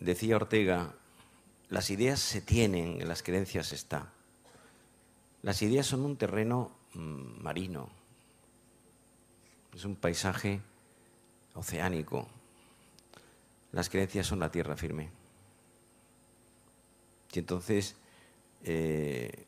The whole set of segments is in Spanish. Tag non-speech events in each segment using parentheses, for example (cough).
decía Ortega, las ideas se tienen, las creencias está. Las ideas son un terreno mm, marino, es un paisaje oceánico. Las creencias son la tierra firme. Y entonces, eh,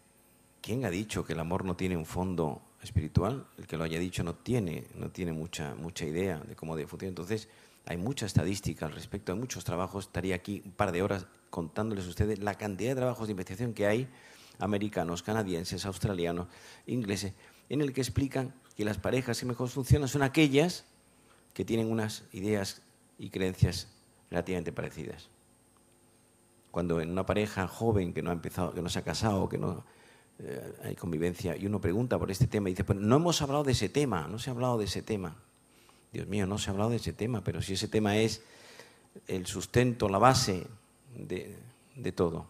¿quién ha dicho que el amor no tiene un fondo espiritual? El que lo haya dicho no tiene, no tiene mucha, mucha idea de cómo debe Entonces, hay mucha estadística al respecto, hay muchos trabajos. Estaría aquí un par de horas contándoles a ustedes la cantidad de trabajos de investigación que hay, americanos, canadienses, australianos, ingleses, en el que explican que las parejas que mejor funcionan son aquellas que tienen unas ideas y creencias relativamente parecidas. Cuando en una pareja joven que no ha empezado, que no se ha casado, que no eh, hay convivencia, y uno pregunta por este tema y dice, pues no hemos hablado de ese tema, no se ha hablado de ese tema. Dios mío, no se ha hablado de ese tema, pero si ese tema es el sustento, la base de, todo.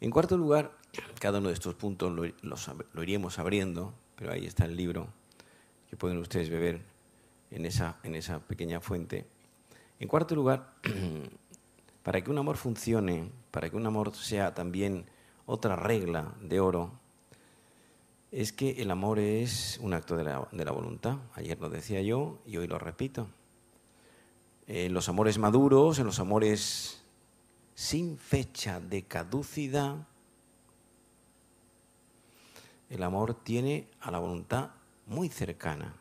En cuarto lugar, cada uno de estos puntos lo, iríamos abriendo, pero ahí está el libro que pueden ustedes beber en esa, en esa pequeña fuente. En cuarto lugar, (clears throat) para que un amor funcione, para que un amor sea también otra regla de oro, es que el amor es un acto de la, voluntad. Ayer lo decía yo y hoy lo repito. En eh, los amores maduros, en los amores sin fecha de caducidad, el amor tiene a la voluntad muy cercana.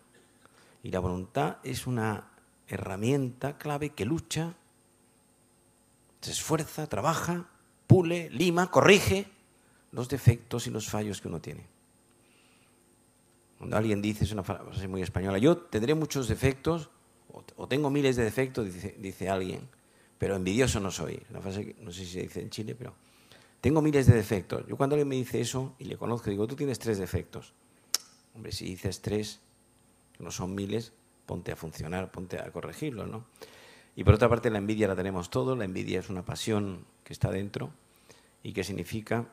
Y la voluntad es una herramienta clave que lucha, se esfuerza, trabaja, pule, lima, corrige los defectos y los fallos que uno tiene alguien dice, es una frase pues muy española, yo tendré muchos defectos o, tengo miles de defectos, dice, alguien, pero envidioso no soy. Una frase que no sé si se dice en Chile, pero tengo miles de defectos. Yo cuando alguien me dice eso y le conozco, digo, tú tienes tres defectos. Hombre, si dices tres, no son miles, ponte a funcionar, ponte a corregirlo, ¿no? Y por otra parte, la envidia la tenemos todos, la envidia es una pasión que está dentro y que significa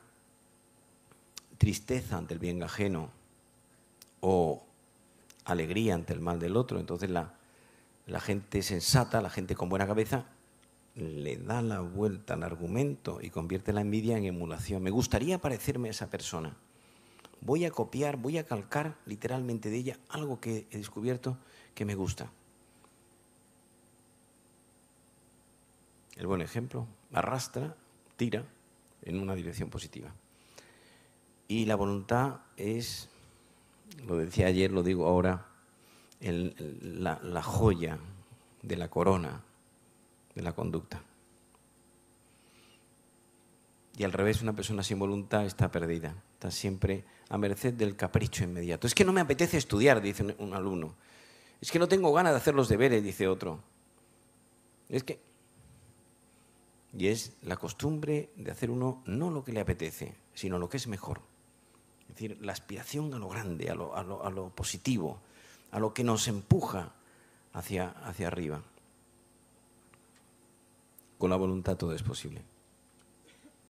tristeza ante el bien ajeno, o alegría ante el mal del otro. Entonces la, gente sensata, la gente con buena cabeza, le da la vuelta al argumento y convierte la envidia en emulación. Me gustaría parecerme a esa persona. Voy a copiar, voy a calcar literalmente de ella algo que he descubierto que me gusta. El buen ejemplo arrastra, tira en una dirección positiva. Y la voluntad es lo decía ayer, lo digo ahora, la, la joya de la corona de la conducta. Y al revés, una persona sin voluntad está perdida, está siempre a merced del capricho inmediato. Es que no me apetece estudiar, dice un alumno. Es que no tengo ganas de hacer los deberes, dice otro. Es que... Y es la costumbre de hacer uno no lo que le apetece, sino lo que es mejor. Es decir, la aspiración a lo grande, a lo, a lo positivo, a lo que nos empuja hacia, hacia arriba. Con la voluntad todo es posible.